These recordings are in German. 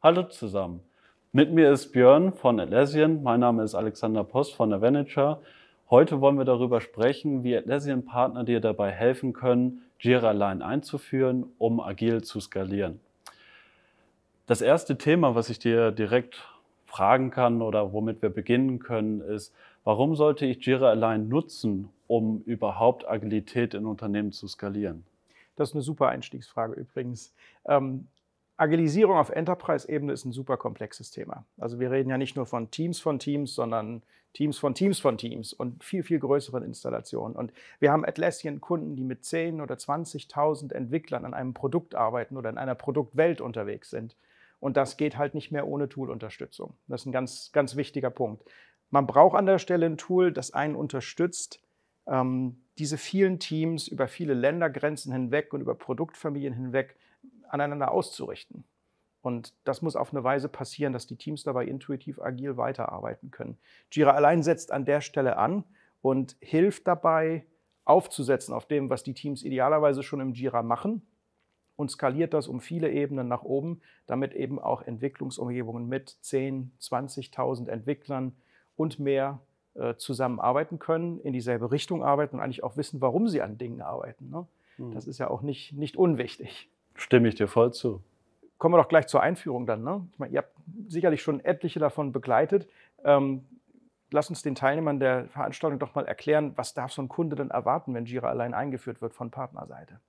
Hallo zusammen. Mit mir ist Björn von Atlassian. Mein Name ist Alexander Post von Avenature. Heute wollen wir darüber sprechen, wie Atlassian Partner dir dabei helfen können, Jira Line einzuführen, um agil zu skalieren. Das erste Thema, was ich dir direkt fragen kann oder womit wir beginnen können, ist, warum sollte ich Jira Align nutzen, um überhaupt Agilität in Unternehmen zu skalieren? Das ist eine super Einstiegsfrage übrigens. Ähm, Agilisierung auf Enterprise-Ebene ist ein super komplexes Thema. Also wir reden ja nicht nur von Teams von Teams, sondern Teams von Teams von Teams und viel, viel größeren Installationen. Und wir haben Atlassian Kunden, die mit 10.000 oder 20.000 Entwicklern an einem Produkt arbeiten oder in einer Produktwelt unterwegs sind. Und das geht halt nicht mehr ohne Tool-Unterstützung. Das ist ein ganz, ganz wichtiger Punkt. Man braucht an der Stelle ein Tool, das einen unterstützt, ähm, diese vielen Teams über viele Ländergrenzen hinweg und über Produktfamilien hinweg aneinander auszurichten. Und das muss auf eine Weise passieren, dass die Teams dabei intuitiv agil weiterarbeiten können. Jira allein setzt an der Stelle an und hilft dabei, aufzusetzen auf dem, was die Teams idealerweise schon im Jira machen und skaliert das um viele Ebenen nach oben, damit eben auch Entwicklungsumgebungen mit 10, 20.000 Entwicklern und mehr äh, zusammenarbeiten können, in dieselbe Richtung arbeiten und eigentlich auch wissen, warum sie an Dingen arbeiten. Ne? Mhm. Das ist ja auch nicht, nicht unwichtig. Stimme ich dir voll zu. Kommen wir doch gleich zur Einführung dann. Ne? Ich meine, ihr habt sicherlich schon etliche davon begleitet. Ähm, lass uns den Teilnehmern der Veranstaltung doch mal erklären, was darf so ein Kunde denn erwarten, wenn Jira allein eingeführt wird von Partnerseite?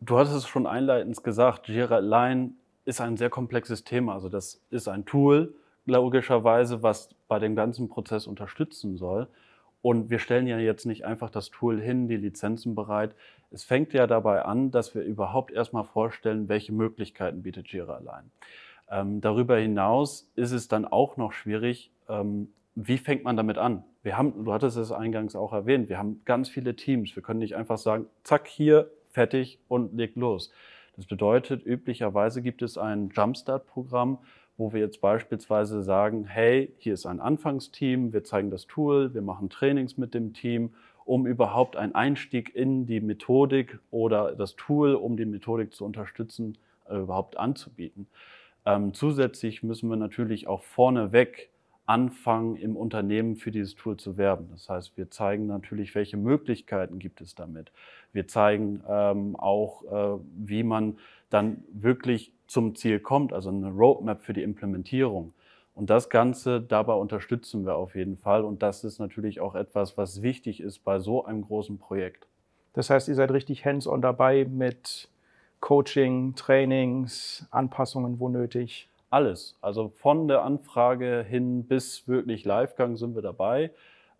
Du hattest es schon einleitend gesagt, Jira allein ist ein sehr komplexes Thema. Also das ist ein Tool, logischerweise, was bei dem ganzen Prozess unterstützen soll. Und wir stellen ja jetzt nicht einfach das Tool hin, die Lizenzen bereit. Es fängt ja dabei an, dass wir überhaupt erstmal vorstellen, welche Möglichkeiten bietet Jira allein. Ähm, darüber hinaus ist es dann auch noch schwierig, ähm, wie fängt man damit an? Wir haben, du hattest es eingangs auch erwähnt, wir haben ganz viele Teams. Wir können nicht einfach sagen, zack, hier, fertig und legt los. Das bedeutet, üblicherweise gibt es ein Jumpstart-Programm, wo wir jetzt beispielsweise sagen, hey, hier ist ein Anfangsteam, wir zeigen das Tool, wir machen Trainings mit dem Team, um überhaupt einen Einstieg in die Methodik oder das Tool, um die Methodik zu unterstützen, äh, überhaupt anzubieten. Ähm, zusätzlich müssen wir natürlich auch vorneweg anfangen, im Unternehmen für dieses Tool zu werben. Das heißt, wir zeigen natürlich, welche Möglichkeiten gibt es damit. Wir zeigen ähm, auch, äh, wie man dann wirklich zum Ziel kommt, also eine Roadmap für die Implementierung. Und das Ganze dabei unterstützen wir auf jeden Fall. Und das ist natürlich auch etwas, was wichtig ist bei so einem großen Projekt. Das heißt, ihr seid richtig hands-on dabei mit Coaching, Trainings, Anpassungen, wo nötig. Alles. Also von der Anfrage hin bis wirklich Livegang sind wir dabei.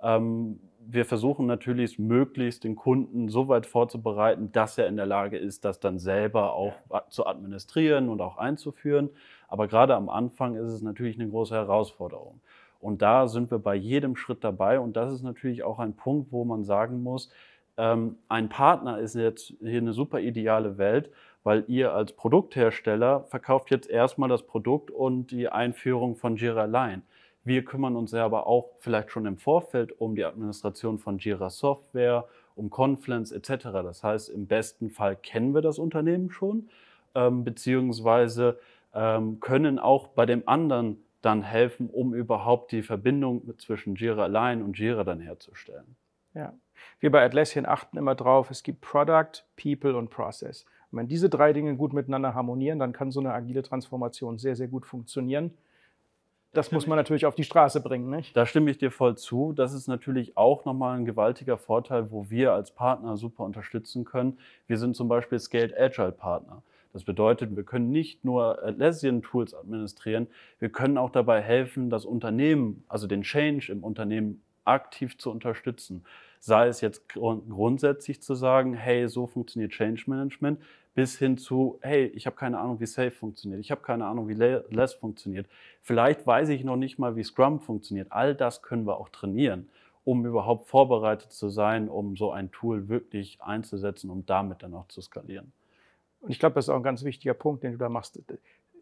Ähm, wir versuchen natürlich möglichst den Kunden so weit vorzubereiten, dass er in der Lage ist, das dann selber auch zu administrieren und auch einzuführen. Aber gerade am Anfang ist es natürlich eine große Herausforderung. Und da sind wir bei jedem Schritt dabei. Und das ist natürlich auch ein Punkt, wo man sagen muss, ähm, ein Partner ist jetzt hier eine super ideale Welt, weil ihr als Produkthersteller verkauft jetzt erstmal das Produkt und die Einführung von Jira Line. Wir kümmern uns ja aber auch vielleicht schon im Vorfeld um die Administration von Jira Software, um Confluence etc. Das heißt, im besten Fall kennen wir das Unternehmen schon, ähm, beziehungsweise ähm, können auch bei dem anderen dann helfen, um überhaupt die Verbindung zwischen Jira allein und Jira dann herzustellen. Ja. Wir bei Atlassian achten immer drauf, es gibt Product, People und Process. Und wenn diese drei Dinge gut miteinander harmonieren, dann kann so eine agile Transformation sehr, sehr gut funktionieren das muss man natürlich auf die Straße bringen. Nicht? Da stimme ich dir voll zu. Das ist natürlich auch nochmal ein gewaltiger Vorteil, wo wir als Partner super unterstützen können. Wir sind zum Beispiel Scaled Agile Partner. Das bedeutet, wir können nicht nur Atlassian Tools administrieren, wir können auch dabei helfen, das Unternehmen, also den Change im Unternehmen aktiv zu unterstützen. Sei es jetzt grundsätzlich zu sagen, hey, so funktioniert Change Management, bis hin zu, hey, ich habe keine Ahnung, wie Safe funktioniert, ich habe keine Ahnung, wie Less funktioniert, vielleicht weiß ich noch nicht mal, wie Scrum funktioniert. All das können wir auch trainieren, um überhaupt vorbereitet zu sein, um so ein Tool wirklich einzusetzen, um damit dann auch zu skalieren. Und ich glaube, das ist auch ein ganz wichtiger Punkt, den du da machst.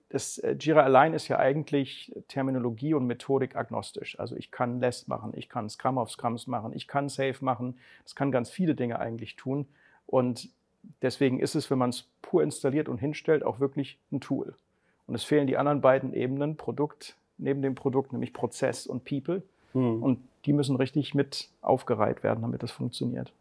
Das äh, Jira allein ist ja eigentlich Terminologie und Methodik agnostisch. Also ich kann Less machen, ich kann Scrum auf Scrums machen, ich kann Safe machen. Das kann ganz viele Dinge eigentlich tun. Und deswegen ist es, wenn man es pur installiert und hinstellt, auch wirklich ein Tool. Und es fehlen die anderen beiden Ebenen, Produkt neben dem Produkt, nämlich Prozess und People. Mhm. Und die müssen richtig mit aufgereiht werden, damit das funktioniert.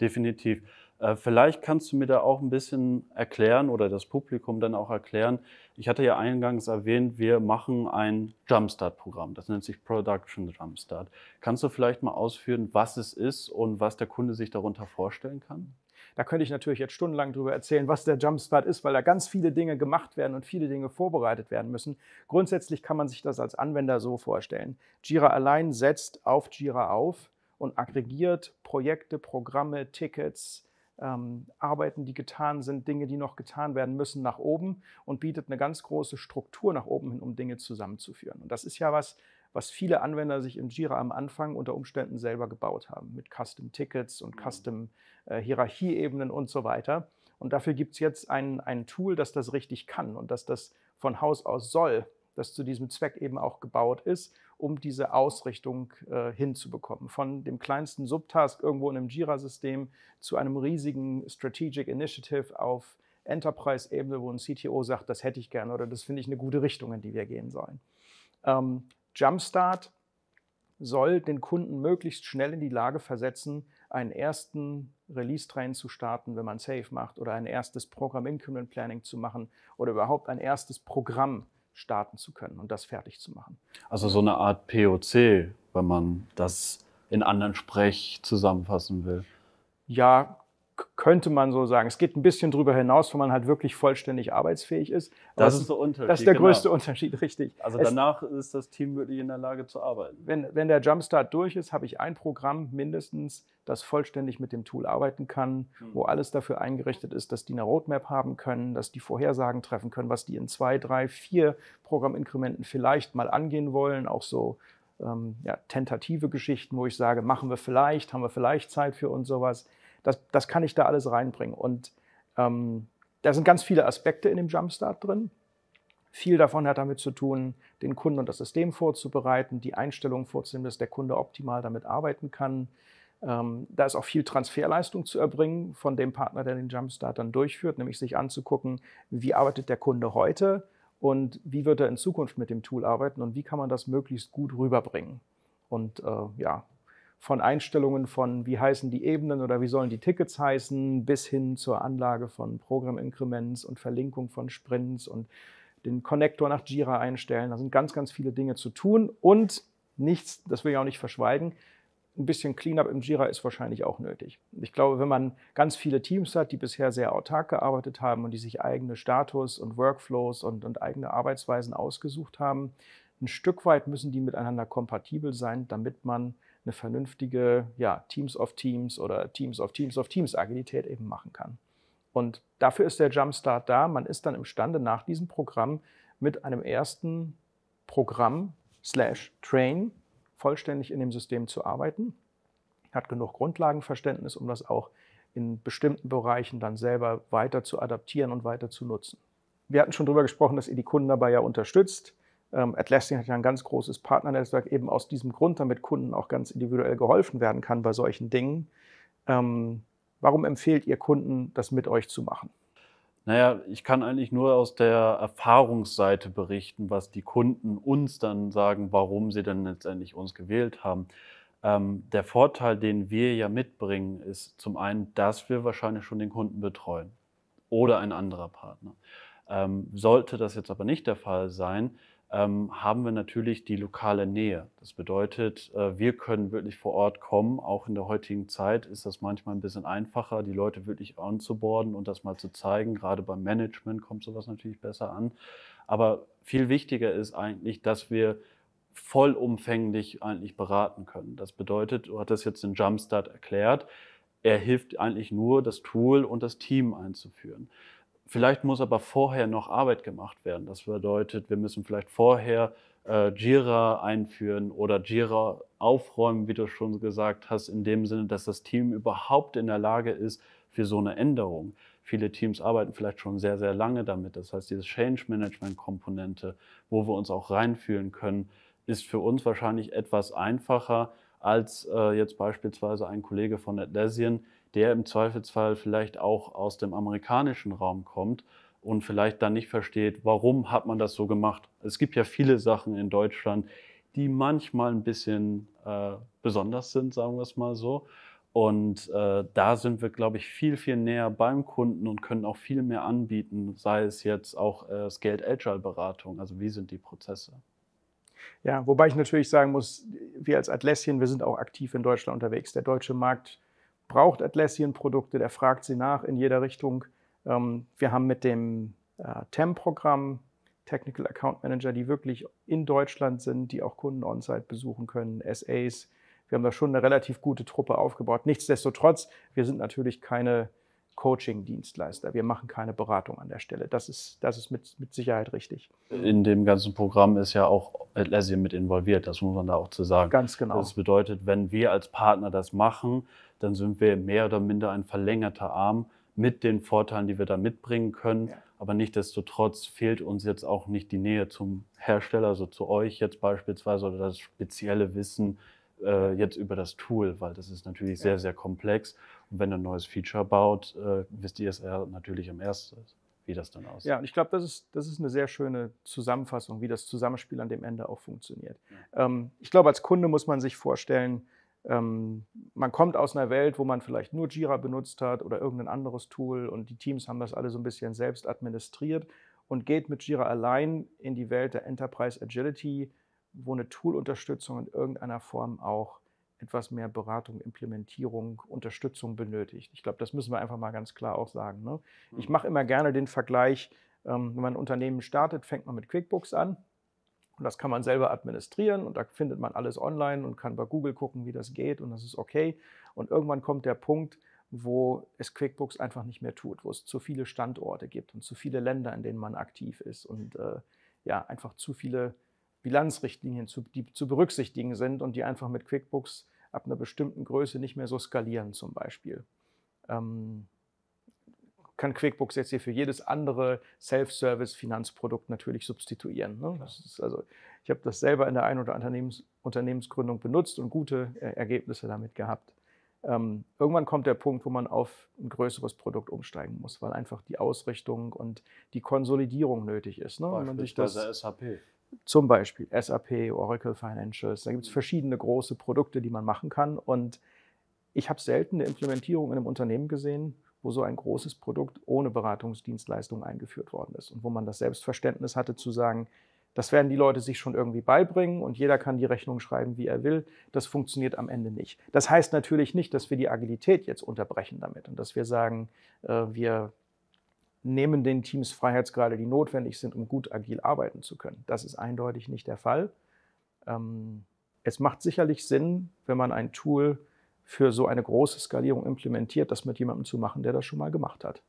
Definitiv. Äh, vielleicht kannst du mir da auch ein bisschen erklären oder das Publikum dann auch erklären. Ich hatte ja eingangs erwähnt, wir machen ein Jumpstart-Programm. Das nennt sich Production Jumpstart. Kannst du vielleicht mal ausführen, was es ist und was der Kunde sich darunter vorstellen kann? Da könnte ich natürlich jetzt stundenlang darüber erzählen, was der Jumpstart ist, weil da ganz viele Dinge gemacht werden und viele Dinge vorbereitet werden müssen. Grundsätzlich kann man sich das als Anwender so vorstellen. Jira allein setzt auf Jira auf und aggregiert Projekte, Programme, Tickets, ähm, Arbeiten, die getan sind, Dinge, die noch getan werden müssen, nach oben und bietet eine ganz große Struktur nach oben hin, um Dinge zusammenzuführen. Und das ist ja was, was viele Anwender sich in Jira am Anfang unter Umständen selber gebaut haben, mit Custom Tickets und mhm. Custom äh, Hierarchieebenen und so weiter. Und dafür gibt es jetzt ein, ein Tool, das das richtig kann und dass das von Haus aus soll, das zu diesem Zweck eben auch gebaut ist um diese Ausrichtung äh, hinzubekommen. Von dem kleinsten Subtask irgendwo in einem Jira-System zu einem riesigen Strategic Initiative auf Enterprise-Ebene, wo ein CTO sagt, das hätte ich gerne oder das finde ich eine gute Richtung, in die wir gehen sollen. Ähm, Jumpstart soll den Kunden möglichst schnell in die Lage versetzen, einen ersten Release-Train zu starten, wenn man Safe macht, oder ein erstes Programm-Increment-Planning zu machen oder überhaupt ein erstes Programm starten zu können und das fertig zu machen. Also so eine Art POC, wenn man das in anderen Sprech zusammenfassen will. Ja, könnte man so sagen. Es geht ein bisschen drüber hinaus, wo man halt wirklich vollständig arbeitsfähig ist. Das, das ist der Unterschied. Das ist der genau. größte Unterschied, richtig. Also es, danach ist das Team wirklich in der Lage zu arbeiten. Wenn, wenn der Jumpstart durch ist, habe ich ein Programm mindestens, das vollständig mit dem Tool arbeiten kann, hm. wo alles dafür eingerichtet ist, dass die eine Roadmap haben können, dass die Vorhersagen treffen können, was die in zwei, drei, vier Programminkrementen vielleicht mal angehen wollen, auch so ähm, ja, tentative Geschichten, wo ich sage, machen wir vielleicht, haben wir vielleicht Zeit für uns sowas das, das kann ich da alles reinbringen. Und ähm, da sind ganz viele Aspekte in dem Jumpstart drin. Viel davon hat damit zu tun, den Kunden und das System vorzubereiten, die Einstellungen vorzunehmen, dass der Kunde optimal damit arbeiten kann. Ähm, da ist auch viel Transferleistung zu erbringen von dem Partner, der den Jumpstart dann durchführt, nämlich sich anzugucken, wie arbeitet der Kunde heute und wie wird er in Zukunft mit dem Tool arbeiten und wie kann man das möglichst gut rüberbringen. Und äh, ja, von Einstellungen von, wie heißen die Ebenen oder wie sollen die Tickets heißen, bis hin zur Anlage von Programminkremenz und Verlinkung von Sprints und den Connector nach Jira einstellen. Da sind ganz, ganz viele Dinge zu tun und nichts, das will ich auch nicht verschweigen, ein bisschen Cleanup im Jira ist wahrscheinlich auch nötig. Ich glaube, wenn man ganz viele Teams hat, die bisher sehr autark gearbeitet haben und die sich eigene Status und Workflows und, und eigene Arbeitsweisen ausgesucht haben, ein Stück weit müssen die miteinander kompatibel sein, damit man eine vernünftige ja, Teams of Teams oder Teams of Teams of Teams Agilität eben machen kann. Und dafür ist der Jumpstart da. Man ist dann imstande, nach diesem Programm mit einem ersten Programm slash Train vollständig in dem System zu arbeiten, hat genug Grundlagenverständnis, um das auch in bestimmten Bereichen dann selber weiter zu adaptieren und weiter zu nutzen. Wir hatten schon darüber gesprochen, dass ihr die Kunden dabei ja unterstützt. Ähm, Atlassian hat ja ein ganz großes Partnernetzwerk, eben aus diesem Grund, damit Kunden auch ganz individuell geholfen werden kann bei solchen Dingen. Ähm, warum empfehlt ihr Kunden, das mit euch zu machen? Naja, ich kann eigentlich nur aus der Erfahrungsseite berichten, was die Kunden uns dann sagen, warum sie dann letztendlich uns gewählt haben. Ähm, der Vorteil, den wir ja mitbringen, ist zum einen, dass wir wahrscheinlich schon den Kunden betreuen oder ein anderer Partner. Ähm, sollte das jetzt aber nicht der Fall sein, ähm, haben wir natürlich die lokale Nähe. Das bedeutet, äh, wir können wirklich vor Ort kommen. Auch in der heutigen Zeit ist das manchmal ein bisschen einfacher, die Leute wirklich anzuborden und das mal zu zeigen. Gerade beim Management kommt sowas natürlich besser an. Aber viel wichtiger ist eigentlich, dass wir vollumfänglich eigentlich beraten können. Das bedeutet, du hattest jetzt den Jumpstart erklärt. Er hilft eigentlich nur, das Tool und das Team einzuführen. Vielleicht muss aber vorher noch Arbeit gemacht werden. Das bedeutet, wir müssen vielleicht vorher äh, Jira einführen oder Jira aufräumen, wie du schon gesagt hast, in dem Sinne, dass das Team überhaupt in der Lage ist für so eine Änderung. Viele Teams arbeiten vielleicht schon sehr, sehr lange damit. Das heißt, diese Change Management-Komponente, wo wir uns auch reinfühlen können, ist für uns wahrscheinlich etwas einfacher als äh, jetzt beispielsweise ein Kollege von Atlassian, der im Zweifelsfall vielleicht auch aus dem amerikanischen Raum kommt und vielleicht dann nicht versteht, warum hat man das so gemacht. Es gibt ja viele Sachen in Deutschland, die manchmal ein bisschen äh, besonders sind, sagen wir es mal so. Und äh, da sind wir, glaube ich, viel, viel näher beim Kunden und können auch viel mehr anbieten, sei es jetzt auch äh, Scaled Agile Beratung. Also wie sind die Prozesse? Ja, wobei ich natürlich sagen muss, wir als Atlassian, wir sind auch aktiv in Deutschland unterwegs. Der deutsche Markt braucht Atlassian Produkte, der fragt sie nach in jeder Richtung. Ähm, wir haben mit dem äh, TEM-Programm Technical Account Manager, die wirklich in Deutschland sind, die auch Kunden on-site besuchen können, SAs. Wir haben da schon eine relativ gute Truppe aufgebaut. Nichtsdestotrotz, wir sind natürlich keine Coaching-Dienstleister. Wir machen keine Beratung an der Stelle. Das ist, das ist mit, mit Sicherheit richtig. In dem ganzen Programm ist ja auch Atlassian mit involviert, das muss man da auch zu sagen. Ganz genau. Das bedeutet, wenn wir als Partner das machen, dann sind wir mehr oder minder ein verlängerter Arm mit den Vorteilen, die wir da mitbringen können. Ja. Aber nichtdestotrotz fehlt uns jetzt auch nicht die Nähe zum Hersteller, also zu euch jetzt beispielsweise, oder das spezielle Wissen, äh, jetzt über das Tool, weil das ist natürlich sehr, sehr komplex. Und wenn ihr ein neues Feature baut, äh, wisst ihr es natürlich am ersten, wie das dann aussieht. Ja, und ich glaube, das ist, das ist eine sehr schöne Zusammenfassung, wie das Zusammenspiel an dem Ende auch funktioniert. Ähm, ich glaube, als Kunde muss man sich vorstellen, ähm, man kommt aus einer Welt, wo man vielleicht nur Jira benutzt hat oder irgendein anderes Tool und die Teams haben das alle so ein bisschen selbst administriert und geht mit Jira allein in die Welt der Enterprise Agility wo eine Tool-Unterstützung in irgendeiner Form auch etwas mehr Beratung, Implementierung, Unterstützung benötigt. Ich glaube, das müssen wir einfach mal ganz klar auch sagen. Ne? Ich mhm. mache immer gerne den Vergleich, ähm, wenn man ein Unternehmen startet, fängt man mit QuickBooks an und das kann man selber administrieren und da findet man alles online und kann bei Google gucken, wie das geht und das ist okay. Und irgendwann kommt der Punkt, wo es QuickBooks einfach nicht mehr tut, wo es zu viele Standorte gibt und zu viele Länder, in denen man aktiv ist und äh, ja, einfach zu viele Bilanzrichtlinien zu, die zu berücksichtigen sind und die einfach mit QuickBooks ab einer bestimmten Größe nicht mehr so skalieren zum Beispiel. Ähm, kann QuickBooks jetzt hier für jedes andere Self-Service-Finanzprodukt natürlich substituieren. Ne? also, ich habe das selber in der Ein- oder Unternehmens Unternehmensgründung benutzt und gute äh, Ergebnisse damit gehabt. Ähm, irgendwann kommt der Punkt, wo man auf ein größeres Produkt umsteigen muss, weil einfach die Ausrichtung und die Konsolidierung nötig ist. Ne? Beispielsweise SAP. Zum Beispiel SAP, Oracle Financials. Da gibt es verschiedene große Produkte, die man machen kann. Und ich habe selten eine Implementierung in einem Unternehmen gesehen, wo so ein großes Produkt ohne Beratungsdienstleistung eingeführt worden ist und wo man das Selbstverständnis hatte zu sagen, das werden die Leute sich schon irgendwie beibringen und jeder kann die Rechnung schreiben, wie er will. Das funktioniert am Ende nicht. Das heißt natürlich nicht, dass wir die Agilität jetzt unterbrechen damit und dass wir sagen, äh, wir nehmen den Teams Freiheitsgrade, die notwendig sind, um gut agil arbeiten zu können. Das ist eindeutig nicht der Fall. Ähm, es macht sicherlich Sinn, wenn man ein Tool für so eine große Skalierung implementiert, das mit jemandem zu machen, der das schon mal gemacht hat.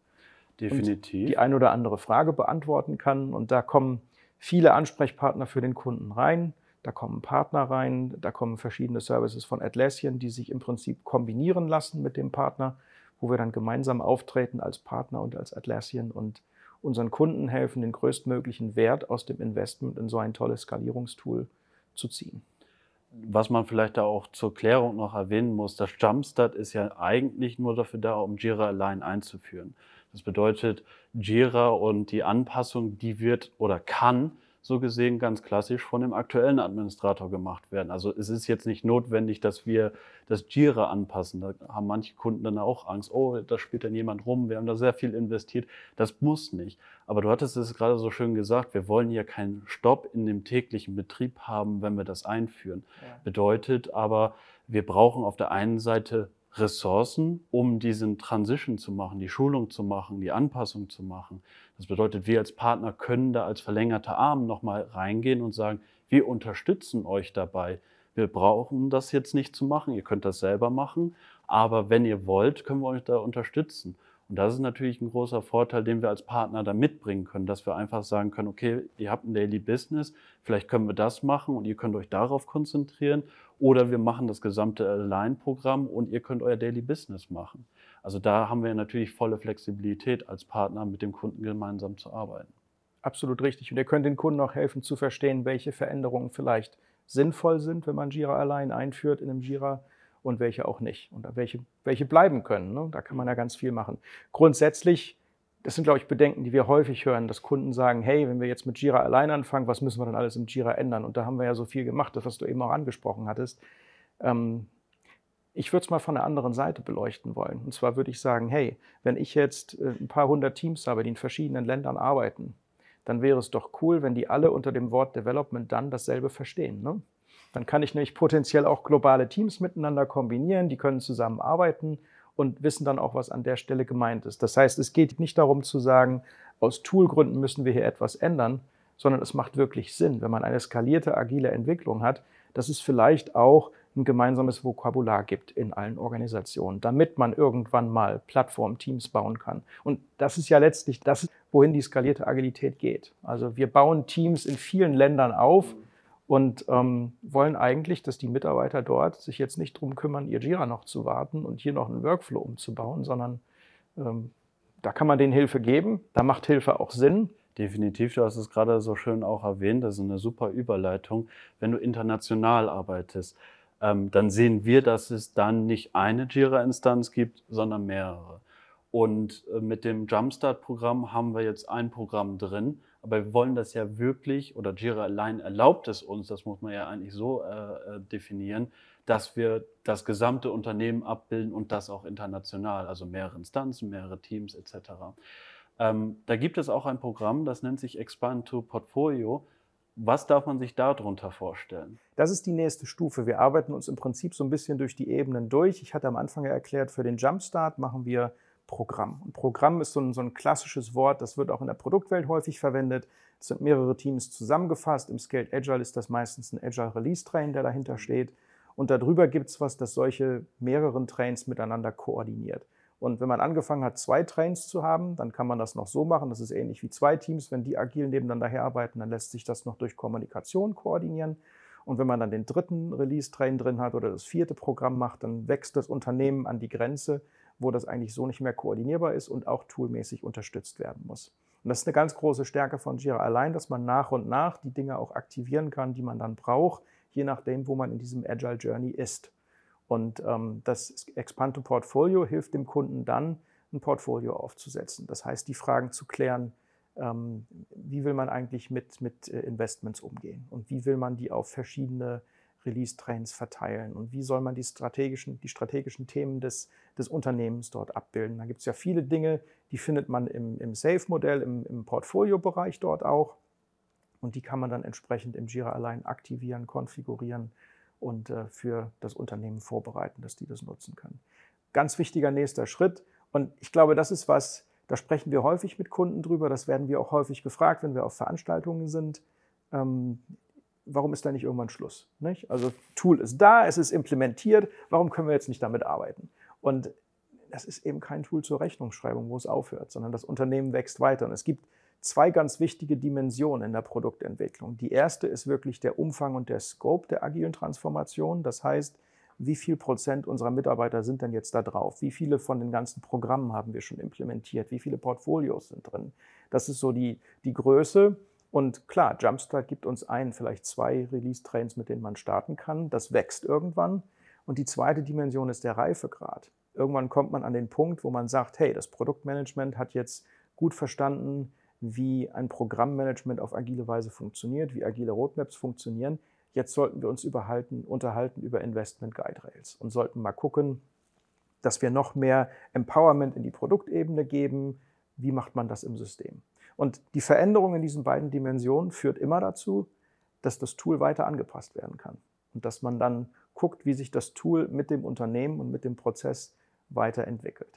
Definitiv. die ein oder andere Frage beantworten kann. Und da kommen viele Ansprechpartner für den Kunden rein. Da kommen Partner rein, da kommen verschiedene Services von Atlassian, die sich im Prinzip kombinieren lassen mit dem Partner wo wir dann gemeinsam auftreten als Partner und als Atlassian und unseren Kunden helfen, den größtmöglichen Wert aus dem Investment in so ein tolles Skalierungstool zu ziehen. Was man vielleicht da auch zur Klärung noch erwähnen muss, das Jumpstart ist ja eigentlich nur dafür da, um Jira allein einzuführen. Das bedeutet, Jira und die Anpassung, die wird oder kann so gesehen ganz klassisch von dem aktuellen Administrator gemacht werden. Also es ist jetzt nicht notwendig, dass wir das Jira anpassen. Da haben manche Kunden dann auch Angst, oh, da spielt dann jemand rum, wir haben da sehr viel investiert. Das muss nicht. Aber du hattest es gerade so schön gesagt, wir wollen ja keinen Stopp in dem täglichen Betrieb haben, wenn wir das einführen. Ja. Bedeutet aber, wir brauchen auf der einen Seite Ressourcen, um diesen Transition zu machen, die Schulung zu machen, die Anpassung zu machen. Das bedeutet, wir als Partner können da als verlängerte Arm nochmal reingehen und sagen, wir unterstützen euch dabei. Wir brauchen das jetzt nicht zu machen, ihr könnt das selber machen, aber wenn ihr wollt, können wir euch da unterstützen. Und das ist natürlich ein großer Vorteil, den wir als Partner da mitbringen können, dass wir einfach sagen können, okay, ihr habt ein Daily Business, vielleicht können wir das machen und ihr könnt euch darauf konzentrieren oder wir machen das gesamte Line-Programm und ihr könnt euer Daily Business machen. Also da haben wir natürlich volle Flexibilität als Partner mit dem Kunden gemeinsam zu arbeiten. Absolut richtig. Und ihr könnt den Kunden auch helfen zu verstehen, welche Veränderungen vielleicht sinnvoll sind, wenn man Jira allein einführt in einem Jira und welche auch nicht. Und welche, welche bleiben können. Ne? Da kann man ja ganz viel machen. Grundsätzlich, das sind, glaube ich, Bedenken, die wir häufig hören, dass Kunden sagen, hey, wenn wir jetzt mit Jira allein anfangen, was müssen wir dann alles im Jira ändern? Und da haben wir ja so viel gemacht, das, was du eben auch angesprochen hattest. Ähm, ich würde es mal von der anderen Seite beleuchten wollen. Und zwar würde ich sagen, hey, wenn ich jetzt äh, ein paar hundert Teams habe, die in verschiedenen Ländern arbeiten, dann wäre es doch cool, wenn die alle unter dem Wort Development dann dasselbe verstehen. Ne? Dann kann ich nämlich potenziell auch globale Teams miteinander kombinieren, die können zusammenarbeiten und wissen dann auch, was an der Stelle gemeint ist. Das heißt, es geht nicht darum zu sagen, aus Toolgründen müssen wir hier etwas ändern, sondern es macht wirklich Sinn, wenn man eine skalierte agile Entwicklung hat, dass es vielleicht auch ein gemeinsames Vokabular gibt in allen Organisationen, damit man irgendwann mal Plattformteams bauen kann. Und das ist ja letztlich das, wohin die skalierte Agilität geht. Also wir bauen Teams in vielen Ländern auf und ähm, wollen eigentlich, dass die Mitarbeiter dort sich jetzt nicht darum kümmern, ihr Jira noch zu warten und hier noch einen Workflow umzubauen, sondern ähm, da kann man denen Hilfe geben, da macht Hilfe auch Sinn. Definitiv, du hast es gerade so schön auch erwähnt, das ist eine super Überleitung, wenn du international arbeitest ähm, dann sehen wir, dass es dann nicht eine Jira-Instanz gibt, sondern mehrere. Und äh, mit dem Jumpstart-Programm haben wir jetzt ein Programm drin, aber wir wollen das ja wirklich, oder Jira allein erlaubt es uns, das muss man ja eigentlich so äh, äh definieren, dass wir das gesamte Unternehmen abbilden und das auch international, also mehrere Instanzen, mehrere Teams etc. Ähm, da gibt es auch ein Programm, das nennt sich Expand to Portfolio. Was darf man sich darunter vorstellen? Das ist die nächste Stufe. Wir arbeiten uns im Prinzip so ein bisschen durch die Ebenen durch. Ich hatte am Anfang ja erklärt, für den Jumpstart machen wir Programm. Und Programm ist so ein, so ein klassisches Wort, das wird auch in der Produktwelt häufig verwendet. Es sind mehrere Teams zusammengefasst. Im Scaled Agile ist das meistens ein Agile Release Train, der dahinter steht. Und darüber gibt es was, das solche mehreren Trains miteinander koordiniert. Und wenn man angefangen hat, zwei Trains zu haben, dann kann man das noch so machen. Das ist ähnlich wie zwei Teams. Wenn die agil nebeneinander herarbeiten, dann lässt sich das noch durch Kommunikation koordinieren. Und wenn man dann den dritten Release-Train drin hat oder das vierte Programm macht, dann wächst das Unternehmen an die Grenze, wo das eigentlich so nicht mehr koordinierbar ist und auch toolmäßig unterstützt werden muss. Und das ist eine ganz große Stärke von Jira allein, dass man nach und nach die Dinge auch aktivieren kann, die man dann braucht, je nachdem, wo man in diesem Agile Journey ist. Und ähm, das Expante Portfolio hilft dem Kunden dann, ein Portfolio aufzusetzen. Das heißt, die Fragen zu klären, ähm, wie will man eigentlich mit, mit äh, Investments umgehen und wie will man die auf verschiedene Release-Trains verteilen und wie soll man die strategischen, die strategischen Themen des, des Unternehmens dort abbilden. Da gibt es ja viele Dinge, die findet man im, im Safe-Modell, im, im Portfolio-Bereich dort auch und die kann man dann entsprechend im Jira allein aktivieren, konfigurieren und äh, für das Unternehmen vorbereiten, dass die das nutzen können. Ganz wichtiger nächster Schritt. Und ich glaube, das ist was, da sprechen wir häufig mit Kunden drüber. Das werden wir auch häufig gefragt, wenn wir auf Veranstaltungen sind. Ähm, warum ist da nicht irgendwann Schluss? Nicht? Also Tool ist da, es ist implementiert. Warum können wir jetzt nicht damit arbeiten? Und das ist eben kein Tool zur Rechnungsschreibung, wo es aufhört, sondern das Unternehmen wächst weiter. Und es gibt zwei ganz wichtige Dimensionen in der Produktentwicklung. Die erste ist wirklich der Umfang und der Scope der agilen Transformation. Das heißt, wie viel Prozent unserer Mitarbeiter sind denn jetzt da drauf? Wie viele von den ganzen Programmen haben wir schon implementiert? Wie viele Portfolios sind drin? Das ist so die, die Größe. Und klar, Jumpstart gibt uns ein, vielleicht zwei Release-Trains, mit denen man starten kann. Das wächst irgendwann. Und die zweite Dimension ist der Reifegrad. Irgendwann kommt man an den Punkt, wo man sagt, hey, das Produktmanagement hat jetzt gut verstanden, wie ein Programmmanagement auf agile Weise funktioniert, wie agile Roadmaps funktionieren. Jetzt sollten wir uns unterhalten über Investment Guide Rails und sollten mal gucken, dass wir noch mehr Empowerment in die Produktebene geben. Wie macht man das im System? Und die Veränderung in diesen beiden Dimensionen führt immer dazu, dass das Tool weiter angepasst werden kann und dass man dann guckt, wie sich das Tool mit dem Unternehmen und mit dem Prozess weiterentwickelt.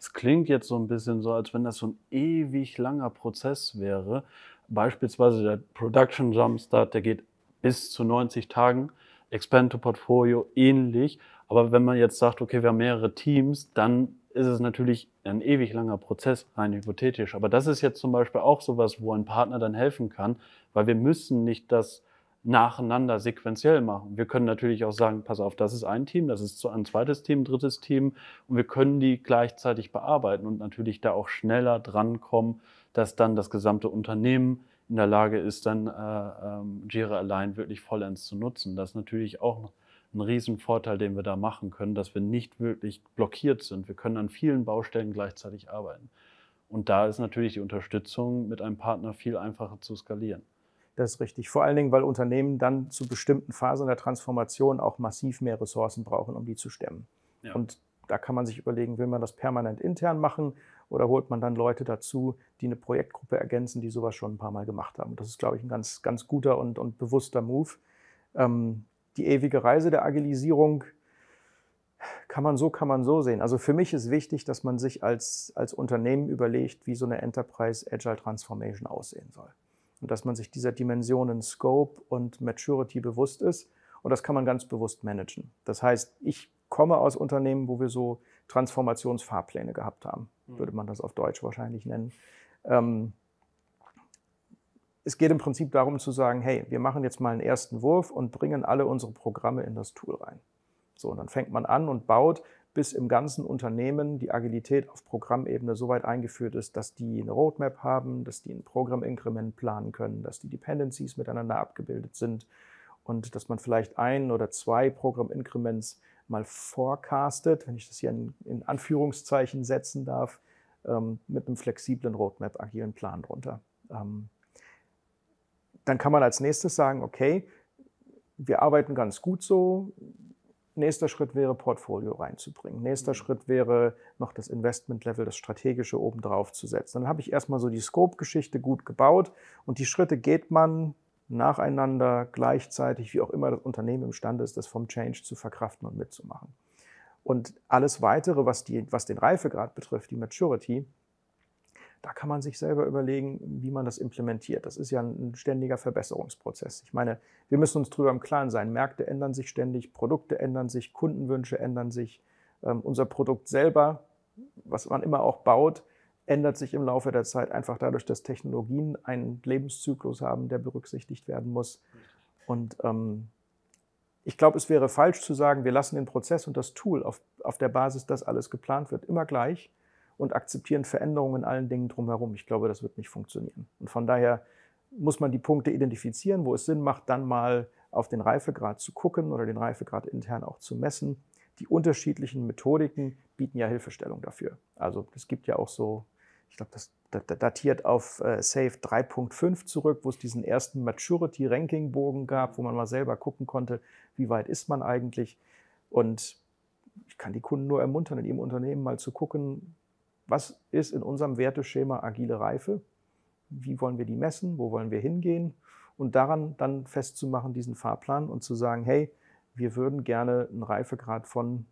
Es klingt jetzt so ein bisschen so, als wenn das so ein ewig langer Prozess wäre. Beispielsweise der Production Jumpstart, der geht bis zu 90 Tagen. Expand to Portfolio ähnlich. Aber wenn man jetzt sagt, okay, wir haben mehrere Teams, dann ist es natürlich ein ewig langer Prozess, rein hypothetisch. Aber das ist jetzt zum Beispiel auch sowas, wo ein Partner dann helfen kann, weil wir müssen nicht das nacheinander sequenziell machen. Wir können natürlich auch sagen, pass auf, das ist ein Team, das ist ein zweites Team, drittes Team und wir können die gleichzeitig bearbeiten und natürlich da auch schneller drankommen, dass dann das gesamte Unternehmen in der Lage ist, dann äh, äh, Jira allein wirklich vollends zu nutzen. Das ist natürlich auch ein Riesenvorteil, den wir da machen können, dass wir nicht wirklich blockiert sind. Wir können an vielen Baustellen gleichzeitig arbeiten. Und da ist natürlich die Unterstützung mit einem Partner viel einfacher zu skalieren. Das ist richtig. Vor allen Dingen, weil Unternehmen dann zu bestimmten Phasen der Transformation auch massiv mehr Ressourcen brauchen, um die zu stemmen. Ja. Und da kann man sich überlegen, will man das permanent intern machen oder holt man dann Leute dazu, die eine Projektgruppe ergänzen, die sowas schon ein paar Mal gemacht haben. Das ist, glaube ich, ein ganz, ganz guter und, und bewusster Move. Ähm, die ewige Reise der Agilisierung kann man so, kann man so sehen. Also für mich ist wichtig, dass man sich als, als Unternehmen überlegt, wie so eine Enterprise Agile Transformation aussehen soll und dass man sich dieser Dimensionen Scope und Maturity bewusst ist. Und das kann man ganz bewusst managen. Das heißt, ich komme aus Unternehmen, wo wir so Transformationsfahrpläne gehabt haben, mhm. würde man das auf Deutsch wahrscheinlich nennen. Ähm, es geht im Prinzip darum zu sagen, hey, wir machen jetzt mal einen ersten Wurf und bringen alle unsere Programme in das Tool rein. So, und dann fängt man an und baut bis im ganzen Unternehmen die Agilität auf Programmebene so weit eingeführt ist, dass die eine Roadmap haben, dass die ein Programminkrement planen können, dass die Dependencies miteinander abgebildet sind und dass man vielleicht ein oder zwei Programminkrements mal forecastet, wenn ich das hier in, in Anführungszeichen setzen darf, ähm, mit einem flexiblen Roadmap, agilen Plan drunter. Ähm, dann kann man als nächstes sagen, okay, wir arbeiten ganz gut so, Nächster Schritt wäre, Portfolio reinzubringen. Nächster mhm. Schritt wäre, noch das Investment-Level, das strategische obendrauf zu setzen. Dann habe ich erstmal so die Scope-Geschichte gut gebaut und die Schritte geht man nacheinander, gleichzeitig, wie auch immer das Unternehmen imstande ist, das vom Change zu verkraften und mitzumachen. Und alles weitere, was, die, was den Reifegrad betrifft, die Maturity, da kann man sich selber überlegen, wie man das implementiert. Das ist ja ein ständiger Verbesserungsprozess. Ich meine, wir müssen uns darüber im Klaren sein. Märkte ändern sich ständig, Produkte ändern sich, Kundenwünsche ändern sich. Ähm, unser Produkt selber, was man immer auch baut, ändert sich im Laufe der Zeit einfach dadurch, dass Technologien einen Lebenszyklus haben, der berücksichtigt werden muss. Und ähm, ich glaube, es wäre falsch zu sagen, wir lassen den Prozess und das Tool, auf, auf der Basis, dass alles geplant wird, immer gleich, und akzeptieren Veränderungen in allen Dingen drumherum. Ich glaube, das wird nicht funktionieren. Und von daher muss man die Punkte identifizieren, wo es Sinn macht, dann mal auf den Reifegrad zu gucken oder den Reifegrad intern auch zu messen. Die unterschiedlichen Methodiken bieten ja Hilfestellung dafür. Also es gibt ja auch so, ich glaube, das datiert auf äh, Safe 3.5 zurück, wo es diesen ersten Maturity-Ranking-Bogen gab, wo man mal selber gucken konnte, wie weit ist man eigentlich. Und ich kann die Kunden nur ermuntern, in ihrem Unternehmen mal zu gucken, was ist in unserem Werteschema agile Reife? Wie wollen wir die messen? Wo wollen wir hingehen? Und daran dann festzumachen, diesen Fahrplan und zu sagen, hey, wir würden gerne einen Reifegrad von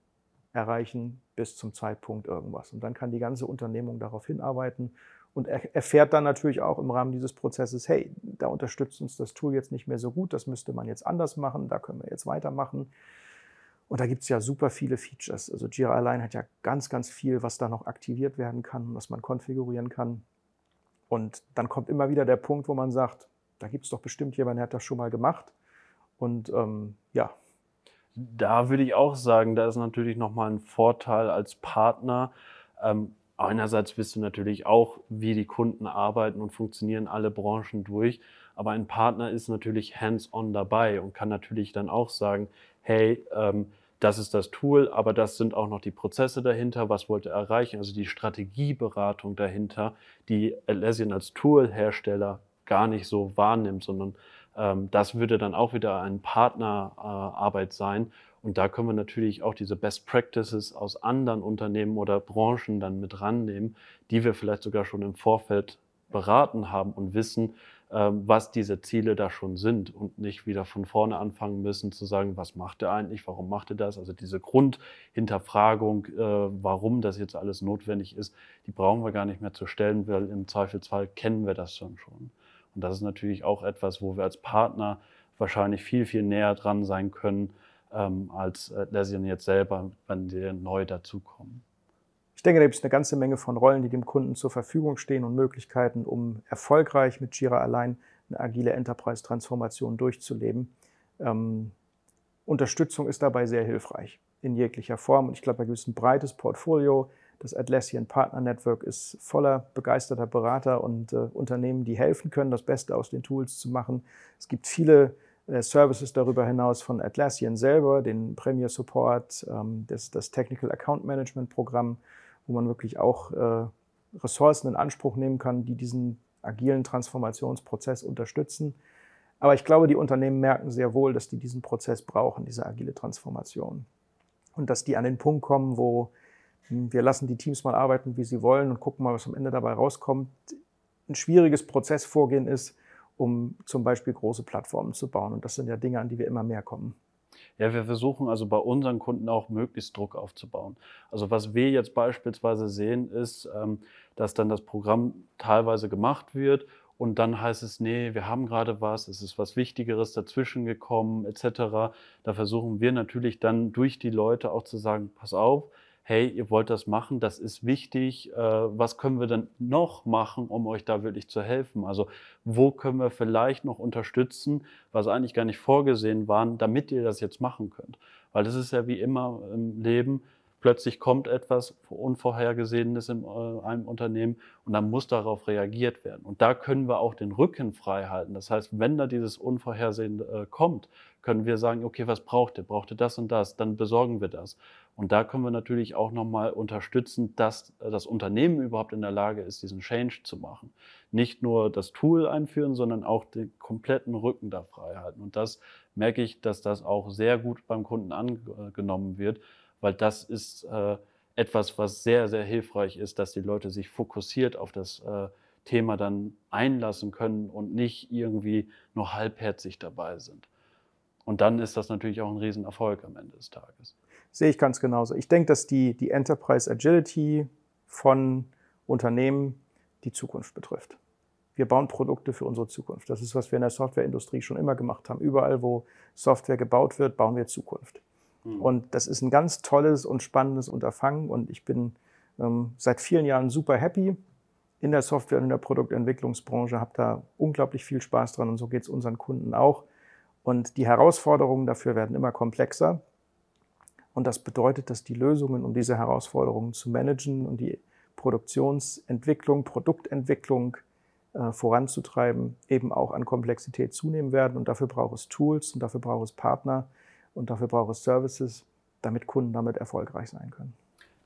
erreichen bis zum Zeitpunkt irgendwas. Und dann kann die ganze Unternehmung darauf hinarbeiten und erfährt dann natürlich auch im Rahmen dieses Prozesses, hey, da unterstützt uns das Tool jetzt nicht mehr so gut, das müsste man jetzt anders machen, da können wir jetzt weitermachen. Und da gibt es ja super viele Features. Also Jira allein hat ja ganz, ganz viel, was da noch aktiviert werden kann, was man konfigurieren kann. Und dann kommt immer wieder der Punkt, wo man sagt, da gibt es doch bestimmt jemanden, der hat das schon mal gemacht. Und ähm, ja. Da würde ich auch sagen, da ist natürlich nochmal ein Vorteil als Partner. Ähm, einerseits bist du natürlich auch, wie die Kunden arbeiten und funktionieren alle Branchen durch. Aber ein Partner ist natürlich hands-on dabei und kann natürlich dann auch sagen, hey, ähm, das ist das Tool, aber das sind auch noch die Prozesse dahinter, was wollt ihr erreichen, also die Strategieberatung dahinter, die Atlassian als Tool-Hersteller gar nicht so wahrnimmt, sondern ähm, das würde dann auch wieder eine Partnerarbeit äh, sein. Und da können wir natürlich auch diese Best Practices aus anderen Unternehmen oder Branchen dann mit rannehmen, die wir vielleicht sogar schon im Vorfeld beraten haben und wissen, ähm, was diese Ziele da schon sind und nicht wieder von vorne anfangen müssen zu sagen, was macht er eigentlich, warum macht er das? Also diese Grundhinterfragung, äh, warum das jetzt alles notwendig ist, die brauchen wir gar nicht mehr zu stellen, weil im Zweifelsfall kennen wir das schon schon. Und das ist natürlich auch etwas, wo wir als Partner wahrscheinlich viel, viel näher dran sein können, ähm, als äh, Lesion jetzt selber, wenn sie neu dazukommen. Ich denke, da gibt es eine ganze Menge von Rollen, die dem Kunden zur Verfügung stehen und Möglichkeiten, um erfolgreich mit Jira allein eine agile Enterprise-Transformation durchzuleben. Ähm, Unterstützung ist dabei sehr hilfreich in jeglicher Form. Und ich glaube, da gibt es ein breites Portfolio. Das Atlassian Partner Network ist voller begeisterter Berater und äh, Unternehmen, die helfen können, das Beste aus den Tools zu machen. Es gibt viele äh, Services darüber hinaus von Atlassian selber, den Premier Support, ähm, das, das Technical Account Management Programm, wo man wirklich auch äh, Ressourcen in Anspruch nehmen kann, die diesen agilen Transformationsprozess unterstützen. Aber ich glaube, die Unternehmen merken sehr wohl, dass die diesen Prozess brauchen, diese agile Transformation. Und dass die an den Punkt kommen, wo hm, wir lassen die Teams mal arbeiten, wie sie wollen und gucken mal, was am Ende dabei rauskommt. Ein schwieriges Prozessvorgehen ist, um zum Beispiel große Plattformen zu bauen. Und das sind ja Dinge, an die wir immer mehr kommen. Ja, wir versuchen also bei unseren Kunden auch möglichst Druck aufzubauen. Also was wir jetzt beispielsweise sehen, ist, ähm, dass dann das Programm teilweise gemacht wird und dann heißt es, nee, wir haben gerade was, es ist was Wichtigeres dazwischen gekommen, etc. Da versuchen wir natürlich dann durch die Leute auch zu sagen, pass auf, hey, ihr wollt das machen, das ist wichtig, äh, was können wir denn noch machen, um euch da wirklich zu helfen? Also wo können wir vielleicht noch unterstützen, was eigentlich gar nicht vorgesehen war, damit ihr das jetzt machen könnt? Weil das ist ja wie immer im Leben, plötzlich kommt etwas Unvorhergesehenes in äh, einem Unternehmen und dann muss darauf reagiert werden. Und da können wir auch den Rücken frei halten. Das heißt, wenn da dieses Unvorhersehende äh, kommt, können wir sagen, okay, was braucht ihr? Braucht ihr das und das? Dann besorgen wir das. Und da können wir natürlich auch nochmal unterstützen, dass äh, das Unternehmen überhaupt in der Lage ist, diesen Change zu machen. Nicht nur das Tool einführen, sondern auch den kompletten Rücken da frei halten. Und das merke ich, dass das auch sehr gut beim Kunden angenommen wird, weil das ist äh, etwas, was sehr, sehr hilfreich ist, dass die Leute sich fokussiert auf das äh, Thema dann einlassen können und nicht irgendwie nur halbherzig dabei sind. Und dann ist das natürlich auch ein Riesenerfolg am Ende des Tages. Sehe ich ganz genauso. Ich denke, dass die, die Enterprise Agility von Unternehmen die Zukunft betrifft. Wir bauen Produkte für unsere Zukunft. Das ist, was wir in der Softwareindustrie schon immer gemacht haben. Überall, wo Software gebaut wird, bauen wir Zukunft. Mhm. Und das ist ein ganz tolles und spannendes Unterfangen. Und ich bin ähm, seit vielen Jahren super happy in der Software und in der Produktentwicklungsbranche, habe da unglaublich viel Spaß dran und so geht es unseren Kunden auch. Und die Herausforderungen dafür werden immer komplexer. Und das bedeutet, dass die Lösungen, um diese Herausforderungen zu managen und die Produktionsentwicklung, Produktentwicklung äh, voranzutreiben, eben auch an Komplexität zunehmen werden. Und dafür braucht es Tools und dafür braucht es Partner und dafür braucht es Services, damit Kunden damit erfolgreich sein können.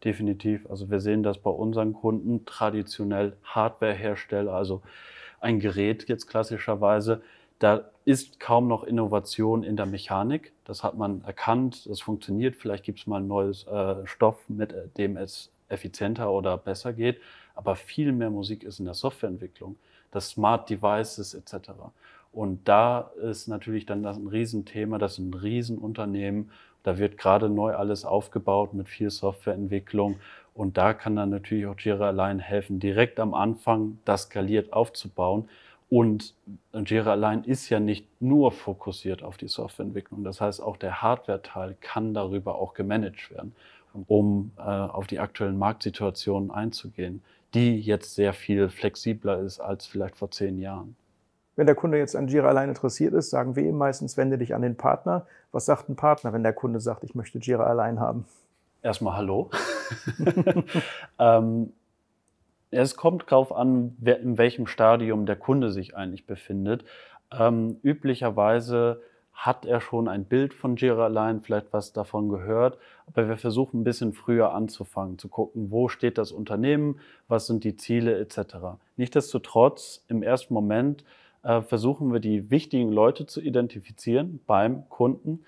Definitiv. Also wir sehen das bei unseren Kunden traditionell Hardwarehersteller, also ein Gerät jetzt klassischerweise da ist kaum noch Innovation in der Mechanik. Das hat man erkannt, das funktioniert. Vielleicht gibt es mal ein neues äh, Stoff, mit dem es effizienter oder besser geht. Aber viel mehr Musik ist in der Softwareentwicklung, das Smart Devices etc. Und da ist natürlich dann das ein Riesenthema, das ist ein Riesenunternehmen. Da wird gerade neu alles aufgebaut mit viel Softwareentwicklung. Und da kann dann natürlich auch Jira allein helfen, direkt am Anfang das skaliert aufzubauen. Und Jira allein ist ja nicht nur fokussiert auf die Softwareentwicklung. Das heißt, auch der Hardware-Teil kann darüber auch gemanagt werden, um äh, auf die aktuellen Marktsituationen einzugehen, die jetzt sehr viel flexibler ist als vielleicht vor zehn Jahren. Wenn der Kunde jetzt an Jira allein interessiert ist, sagen wir ihm meistens, wende dich an den Partner. Was sagt ein Partner, wenn der Kunde sagt, ich möchte Jira allein haben? Erstmal Hallo. ähm, es kommt darauf an, in welchem Stadium der Kunde sich eigentlich befindet. Ähm, üblicherweise hat er schon ein Bild von Jira Align, vielleicht was davon gehört, aber wir versuchen ein bisschen früher anzufangen, zu gucken, wo steht das Unternehmen, was sind die Ziele etc. Nichtsdestotrotz, im ersten Moment äh, versuchen wir die wichtigen Leute zu identifizieren beim Kunden,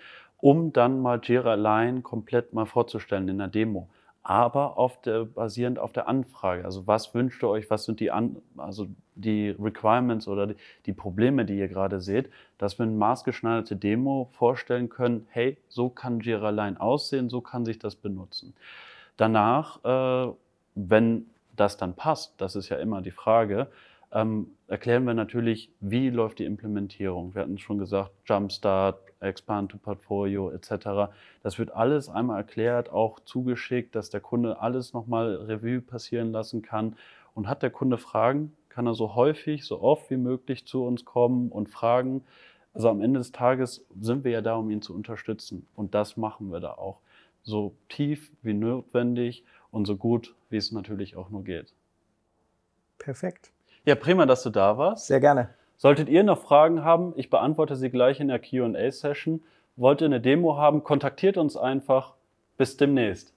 um dann mal Jira Align komplett mal vorzustellen in einer Demo aber auf der, basierend auf der Anfrage. Also was wünscht ihr euch, was sind die, An also die Requirements oder die, die Probleme, die ihr gerade seht, dass wir eine maßgeschneiderte Demo vorstellen können, hey, so kann Jira Line aussehen, so kann sich das benutzen. Danach, äh, wenn das dann passt, das ist ja immer die Frage, ähm, erklären wir natürlich, wie läuft die Implementierung. Wir hatten schon gesagt, Jumpstart, Expand to Portfolio etc. Das wird alles einmal erklärt, auch zugeschickt, dass der Kunde alles nochmal Revue passieren lassen kann. Und hat der Kunde Fragen, kann er so häufig, so oft wie möglich zu uns kommen und fragen. Also am Ende des Tages sind wir ja da, um ihn zu unterstützen. Und das machen wir da auch. So tief wie notwendig und so gut, wie es natürlich auch nur geht. Perfekt. Ja, prima, dass du da warst. Sehr gerne. Solltet ihr noch Fragen haben, ich beantworte sie gleich in der QA-Session. Wollt ihr eine Demo haben, kontaktiert uns einfach. Bis demnächst.